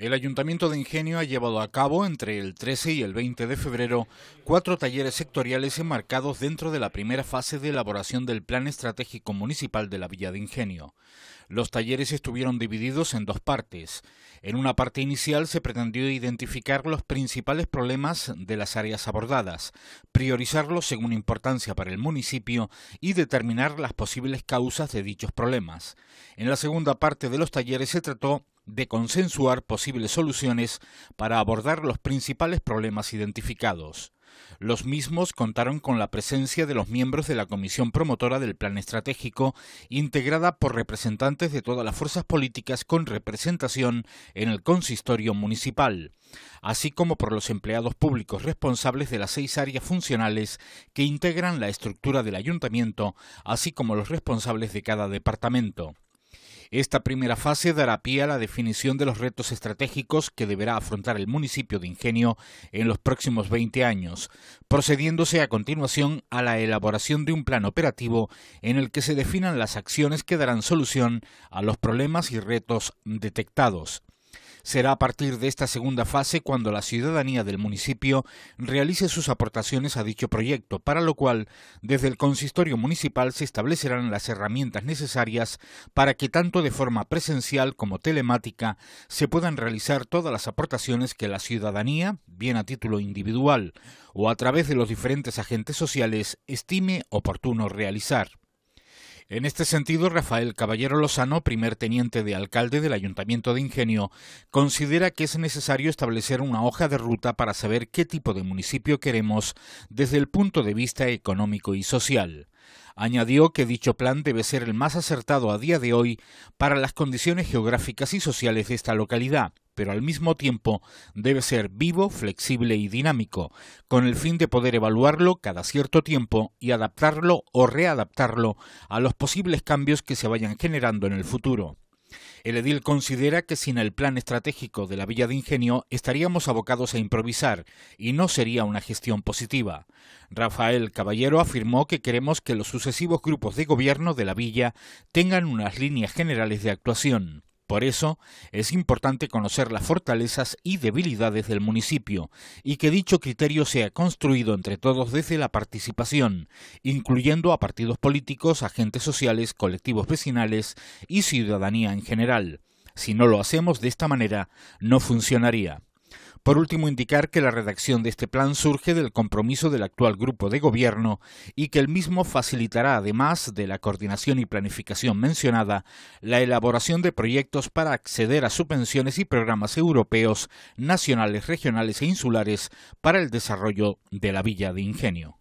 El Ayuntamiento de Ingenio ha llevado a cabo entre el 13 y el 20 de febrero cuatro talleres sectoriales enmarcados dentro de la primera fase de elaboración del Plan Estratégico Municipal de la Villa de Ingenio. Los talleres estuvieron divididos en dos partes. En una parte inicial se pretendió identificar los principales problemas de las áreas abordadas, priorizarlos según importancia para el municipio y determinar las posibles causas de dichos problemas. En la segunda parte de los talleres se trató de consensuar posibles soluciones para abordar los principales problemas identificados. Los mismos contaron con la presencia de los miembros de la comisión promotora del plan estratégico, integrada por representantes de todas las fuerzas políticas con representación en el consistorio municipal, así como por los empleados públicos responsables de las seis áreas funcionales que integran la estructura del ayuntamiento, así como los responsables de cada departamento. Esta primera fase dará pie a la definición de los retos estratégicos que deberá afrontar el municipio de Ingenio en los próximos 20 años, procediéndose a continuación a la elaboración de un plan operativo en el que se definan las acciones que darán solución a los problemas y retos detectados. Será a partir de esta segunda fase cuando la ciudadanía del municipio realice sus aportaciones a dicho proyecto, para lo cual desde el consistorio municipal se establecerán las herramientas necesarias para que tanto de forma presencial como telemática se puedan realizar todas las aportaciones que la ciudadanía, bien a título individual o a través de los diferentes agentes sociales, estime oportuno realizar. En este sentido, Rafael Caballero Lozano, primer teniente de alcalde del Ayuntamiento de Ingenio, considera que es necesario establecer una hoja de ruta para saber qué tipo de municipio queremos desde el punto de vista económico y social. Añadió que dicho plan debe ser el más acertado a día de hoy para las condiciones geográficas y sociales de esta localidad pero al mismo tiempo debe ser vivo, flexible y dinámico, con el fin de poder evaluarlo cada cierto tiempo y adaptarlo o readaptarlo a los posibles cambios que se vayan generando en el futuro. El edil considera que sin el plan estratégico de la Villa de Ingenio estaríamos abocados a improvisar y no sería una gestión positiva. Rafael Caballero afirmó que queremos que los sucesivos grupos de gobierno de la Villa tengan unas líneas generales de actuación. Por eso es importante conocer las fortalezas y debilidades del municipio y que dicho criterio sea construido entre todos desde la participación, incluyendo a partidos políticos, agentes sociales, colectivos vecinales y ciudadanía en general. Si no lo hacemos de esta manera, no funcionaría. Por último, indicar que la redacción de este plan surge del compromiso del actual grupo de gobierno y que el mismo facilitará, además de la coordinación y planificación mencionada, la elaboración de proyectos para acceder a subvenciones y programas europeos, nacionales, regionales e insulares para el desarrollo de la Villa de Ingenio.